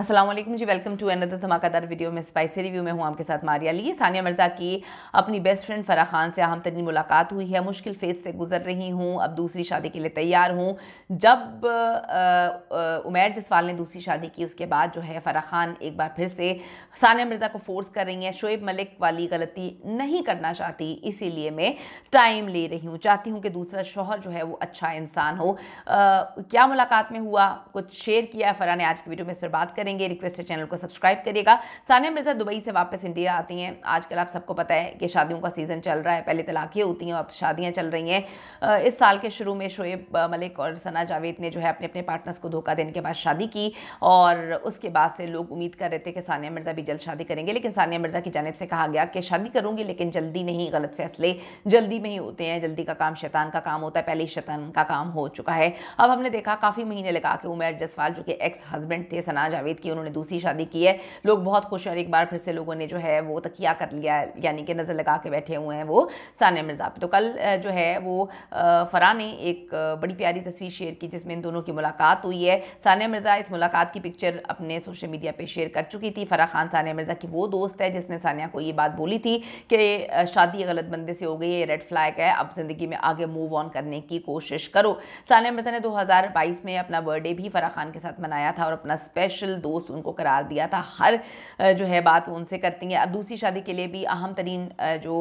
Aslam ji welcome to another धमाकेदार video में spicy review में हूँ आपके साथ मारिया ली सानिया मिर्ज़ा की अपनी बेस्ट फ्रेंड फ़राह खान से अहम तरीन मुलाकात हुई है मुश्किल फेज से गुजर रही हूँ अब दूसरी शादी के लिए तैयार हूँ जब उमैर जसवाल ने दूसरी शादी की उसके बाद जो है फ़रा खान एक बार फिर से सानिया मिर्ज़ा को फोर्स कर रही हैं शोएब मलिक वाली गलती नहीं करना चाहती लिए मैं टाइम ले रही हूँ चाहती हूँ कि दूसरा शोहर जो है वो अच्छा इंसान हो क्या मुलाकात में हुआ कुछ शेयर किया फ़रा ने आज की वीडियो में इस पर बात कर करेंगे रिक्वेस्ट है चैनल को सब्सक्राइब करिएगा सानिया मिर्ज़ा दुबई से वापस इंडिया आती हैं आजकल आप सबको पता है कि शादियों का सीज़न चल रहा है पहले तलाकियाँ होती हैं अब शादियाँ चल रही हैं इस साल के शुरू में शोएब मलिक और सना जावेद ने जो है अपने अपने पार्टनर्स को धोखा देने के बाद शादी की और उसके बाद से लोग उम्मीद कर रहे थे कि सानिया मिर्ज़ा भी जल्द शादी करेंगे लेकिन सानिया मिर्ज़ा की जानब से कहा गया कि शादी करूँगी लेकिन जल्दी नहीं गलत फैसले जल्दी में ही होते हैं जल्दी का काम शैतान का काम होता है पहले ही शैतान का काम हो चुका है अब हमने देखा काफ़ी महीने लगा कि उमेर जसवाल जो कि एक्स हस्बैंड थे सना जावेद साबित की उन्होंने दूसरी शादी की है लोग बहुत खुश हैं और एक बार फिर से लोगों ने जो है वो तकिया कर लिया यानी कि नज़र लगा के बैठे हुए हैं वो सानिया मिर्ज़ा पर तो कल जो है वो फ़रा ने एक बड़ी प्यारी तस्वीर शेयर की जिसमें इन दोनों की मुलाकात हुई है सानिया मिर्ज़ा इस मुलाकात की पिक्चर अपने सोशल मीडिया पर शेयर कर चुकी थी फ़रा खान सानिया मिर्ज़ा की वो दोस्त है जिसने सानिया को ये बात बोली थी कि शादी गलत बंदे से हो गई है रेड फ्लैग है अब ज़िंदगी में आगे मूव ऑन करने की कोशिश करो सानिया मिर्ज़ा ने 2022 में अपना बर्थडे भी फराह खान के साथ मनाया था और अपना स्पेशल दोस्त उनको करार दिया था हर जो है बात वो उनसे करती हैं अब दूसरी शादी के लिए भी अहम तरीन जो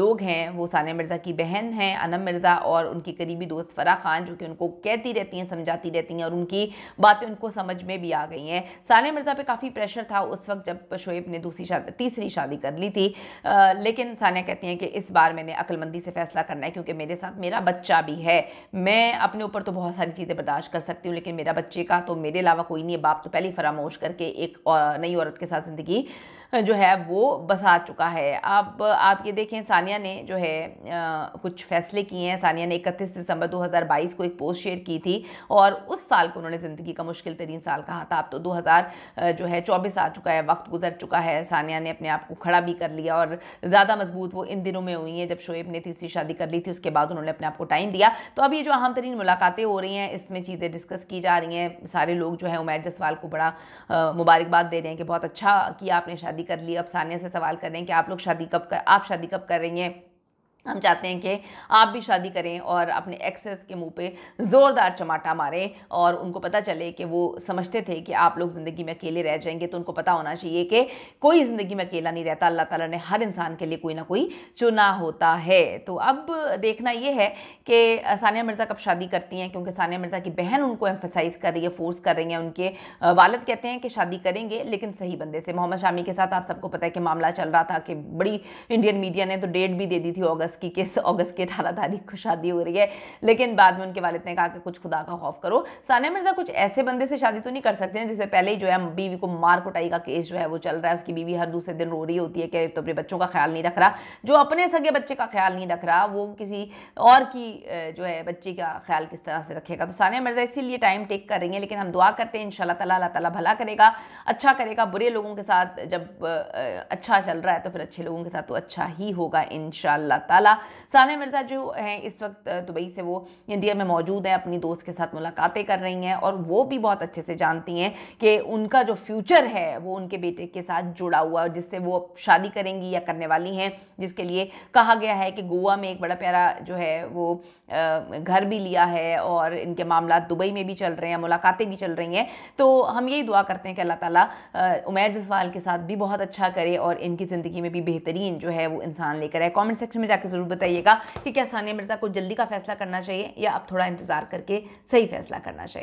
लोग हैं वो सानिया मिर्ज़ा की बहन हैं अनम मिर्ज़ा और उनकी करीबी दोस्त फ़रा खान जो कि उनको कहती रहती हैं समझाती रहती हैं और उनकी बातें उनको समझ में भी आ गई हैं सानिया मिर्ज़ा पर काफ़ी प्रेशर था उस वक्त जब शोएब ने दूसरी शादी तीसरी शादी कर ली थी लेकिन सानिया कहती हैं कि इस बार मैंने अक्लमंदी से फ़ैसला करना है क्योंकि मेरे साथ मेरा बच्चा भी है मैं अपने ऊपर तो बहुत सारी चीज़ें बर्दाश्त कर सकती हूँ लेकिन मेरा बच्चे का तो मेरे अलावा कोई नहीं बाप तो पहले ही फरामोश करके एक और नई औरत के साथ ज़िंदगी जो है वो बसा चुका है अब आप ये देखें सानिया ने जो है कुछ फैसले किए हैं सानिया ने इकतीस दिसंबर 2022 को एक पोस्ट शेयर की थी और उस साल को उन्होंने ज़िंदगी का मुश्किल तरीन साल कहा था अब तो हज़ार जो है चौबीस आ चुका है वक्त गुजर चुका है सानिया ने अपने आप को खड़ा भी कर लिया और ज़्यादा मजबूत वो इन दिनों में हुई हैं जब शोएब ने तीसरी शादी कर ली थी उसके बाद उन्होंने अपने आप को टाइम दिया तो अभी जो अहम तरीन मुलाकातें हो रही हैं इसमें चीज़ें डिस्कस की जा रही हैं सारे लोग जो है उमैर जसवाल को बड़ा मुबारकबाद दे रहे हैं कि बहुत अच्छा किया आपने शादी शादी कर ली अब सानिया से सवाल कर रहे हैं कि आप लोग शादी कब कर आप शादी कब कर रही हैं हम चाहते हैं कि आप भी शादी करें और अपने एक्सेस के मुंह पे ज़ोरदार चमाटा मारें और उनको पता चले कि वो समझते थे कि आप लोग ज़िंदगी में अकेले रह जाएंगे तो उनको पता होना चाहिए कि कोई ज़िंदगी में अकेला नहीं रहता अल्लाह ताला ने हर इंसान के लिए कोई ना कोई चुना होता है तो अब देखना ये है कि सानिया मिर्ज़ा कब शादी करती हैं क्योंकि सानिया मिर्ज़ा की बहन उनको एम्फोसाइज़ कर रही है फोर्स कर रही हैं उनके वालद कहते हैं कि शादी करेंगे लेकिन सही बंदे से मोहम्मद शामी के साथ आप सबको पता है कि मामला चल रहा था कि बड़ी इंडियन मीडिया ने तो डेट भी दे दी थी अगस्त की किस अगस्त की अठारह तारीख को शादी हो रही है लेकिन बाद में उनके वालिद ने कहा कि कुछ खुदा का खौफ करो सानिया मिर्ज़ा कुछ ऐसे बंदे से शादी तो नहीं कर सकते हैं जिससे पहले ही जो है बीवी को मार कुटाई का केस जो है वो चल रहा है उसकी बीवी हर दूसरे दिन रो रही होती है कि तो अपने बच्चों का ख्याल नहीं रख रहा जो अपने सगे बच्चे का ख्याल नहीं रख रहा वो किसी और की जो है बच्चे का ख्याल किस तरह से रखेगा तो सानिया मिर्ज़ा इसीलिए टाइम टेक कर रही है लेकिन हम दुआ करते हैं इनशाला तला तला भला करेगा अच्छा करेगा बुरे लोगों के साथ जब अच्छा चल रहा है तो फिर अच्छे लोगों के साथ तो अच्छा ही होगा इनशाला डाला सानिया मिर्ज़ा जो हैं इस वक्त दुबई से वो इंडिया में मौजूद हैं अपनी दोस्त के साथ मुलाकातें कर रही हैं और वो भी बहुत अच्छे से जानती हैं कि उनका जो फ्यूचर है वो उनके बेटे के साथ जुड़ा हुआ है जिससे वो शादी करेंगी या करने वाली हैं जिसके लिए कहा गया है कि गोवा में एक बड़ा प्यारा जो है वो घर भी लिया है और इनके मामला दुबई में भी चल रहे हैं मुलाकातें भी चल रही हैं तो हम यही दुआ करते हैं कि अल्लाह ताला उमैर जसवाल के साथ भी बहुत अच्छा करे और इनकी ज़िंदगी में भी बेहतरीन जो है वो इंसान लेकर आए कॉमेंट सेक्शन में जाकर ज़रूर बताइएगा कि क्या सानिया मिर्ज़ा को जल्दी का फैसला करना चाहिए या अब थोड़ा इंतज़ार करके सही फैसला करना चाहिए